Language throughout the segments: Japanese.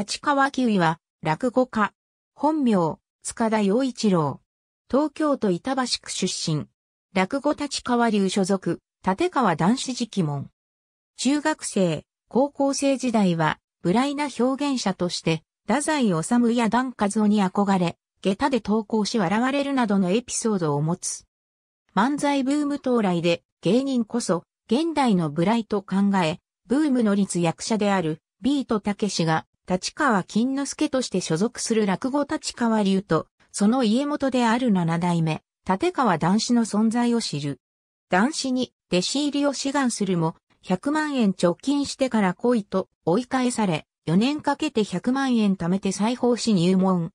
立川キウは、落語家。本名、塚田洋一郎。東京都板橋区出身。落語立川流所属、立川男子直門。中学生、高校生時代は、無頼な表現者として、太宰治や段和夫に憧れ、下駄で投稿し笑われるなどのエピソードを持つ。漫才ブーム到来で、芸人こそ、現代の無頼と考え、ブームの立役者である、ビートたけしが立川金之助として所属する落語立川流と、その家元である七代目、立川男子の存在を知る。男子に弟子入りを志願するも、100万円貯金してから来いと追い返され、4年かけて100万円貯めて再奉し入門。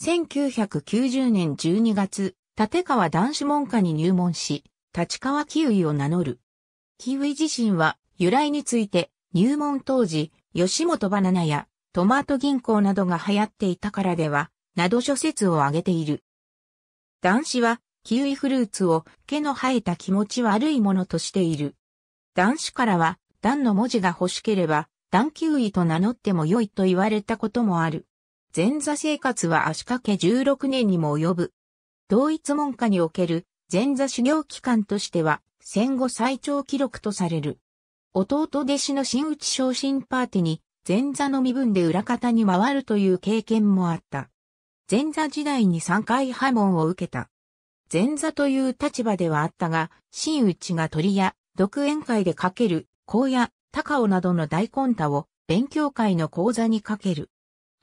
1990年12月、立川男子門下に入門し、立川キウイを名乗る。キウイ自身は由来について、入門当時、吉本バナナやトマート銀行などが流行っていたからでは、など諸説を挙げている。男子は、キウイフルーツを毛の生えた気持ち悪いものとしている。男子からは、段の文字が欲しければ、段キウイと名乗っても良いと言われたこともある。前座生活は足掛け16年にも及ぶ。同一文化における前座修行期間としては戦後最長記録とされる。弟弟子の新内昇進パーティに前座の身分で裏方に回るという経験もあった。前座時代に3回破門を受けた。前座という立場ではあったが、真内が鳥や、独演会でかける、高野、高尾などの大根太を、勉強会の講座にかける。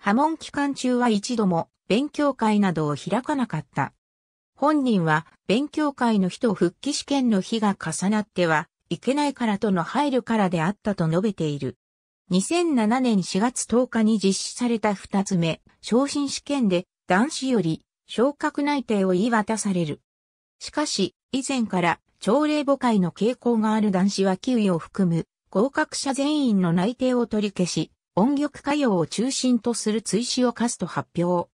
破門期間中は一度も、勉強会などを開かなかった。本人は、勉強会の日と復帰試験の日が重なっては、いけないからとの配慮からであったと述べている。2007年4月10日に実施された2つ目、昇進試験で男子より昇格内定を言い渡される。しかし、以前から朝礼母会の傾向がある男子は給与を含む合格者全員の内定を取り消し、音曲歌謡を中心とする追試を課すと発表。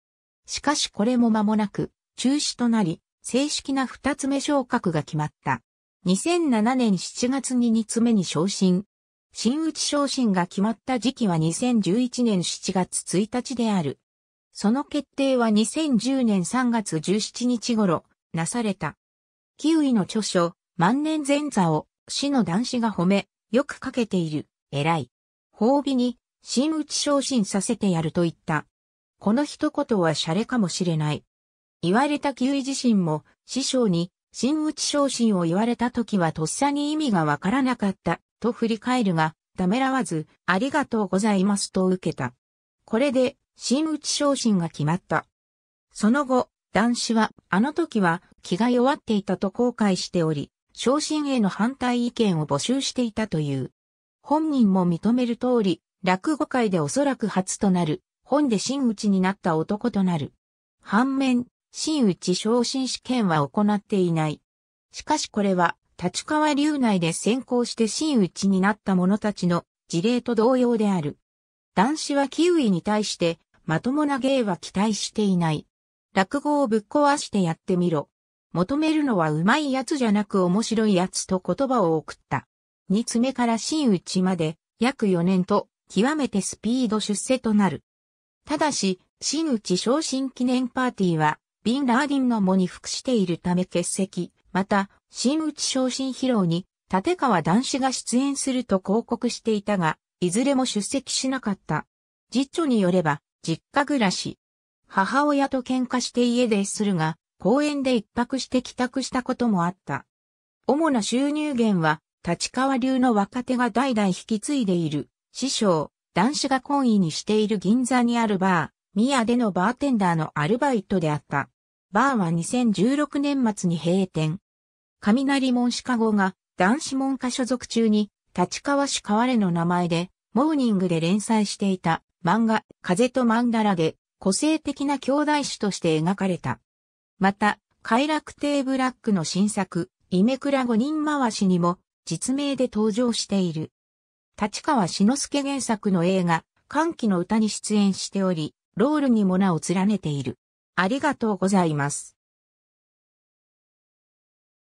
しかしこれも間もなく中止となり、正式な二つ目昇格が決まった。2007年7月に二つ目に昇進、新内昇進が決まった時期は2011年7月1日である。その決定は2010年3月17日頃、なされた。キウイの著書、万年前座を、死の男子が褒め、よくかけている、偉い。褒美に、新内昇進させてやると言った。この一言は洒落かもしれない。言われたキウイ自身も、師匠に、新内昇進を言われた時はとっさに意味がわからなかったと振り返るが、ためらわず、ありがとうございますと受けた。これで、新内昇進が決まった。その後、男子は、あの時は気が弱っていたと後悔しており、昇進への反対意見を募集していたという。本人も認める通り、落語界でおそらく初となる、本で真打ちになった男となる。反面、真打ち昇進試験は行っていない。しかしこれは、立川流内で先行して真打ちになった者たちの事例と同様である。男子はキウイに対して、まともな芸は期待していない。落語をぶっ壊してやってみろ。求めるのはうまいやつじゃなく面白いやつと言葉を送った。二つ目から真打ちまで、約4年と、極めてスピード出世となる。ただし、真打ち昇進記念パーティーは、ビン・ラーディンの藻に服しているため欠席、また、新内昇進披露に、立川男子が出演すると広告していたが、いずれも出席しなかった。実著によれば、実家暮らし。母親と喧嘩して家出するが、公園で一泊して帰宅したこともあった。主な収入源は、立川流の若手が代々引き継いでいる、師匠、男子が懇意にしている銀座にあるバー、宮でのバーテンダーのアルバイトであった。バーは2016年末に閉店。雷門シカゴが男子門下所属中に立川市川れの名前でモーニングで連載していた漫画風とマンダラで個性的な兄弟子として描かれた。また、快楽亭ブラックの新作、イメクラ五人回しにも実名で登場している。立川志之助原作の映画、歓喜の歌に出演しており、ロールにも名を連ねている。ありがとうございます。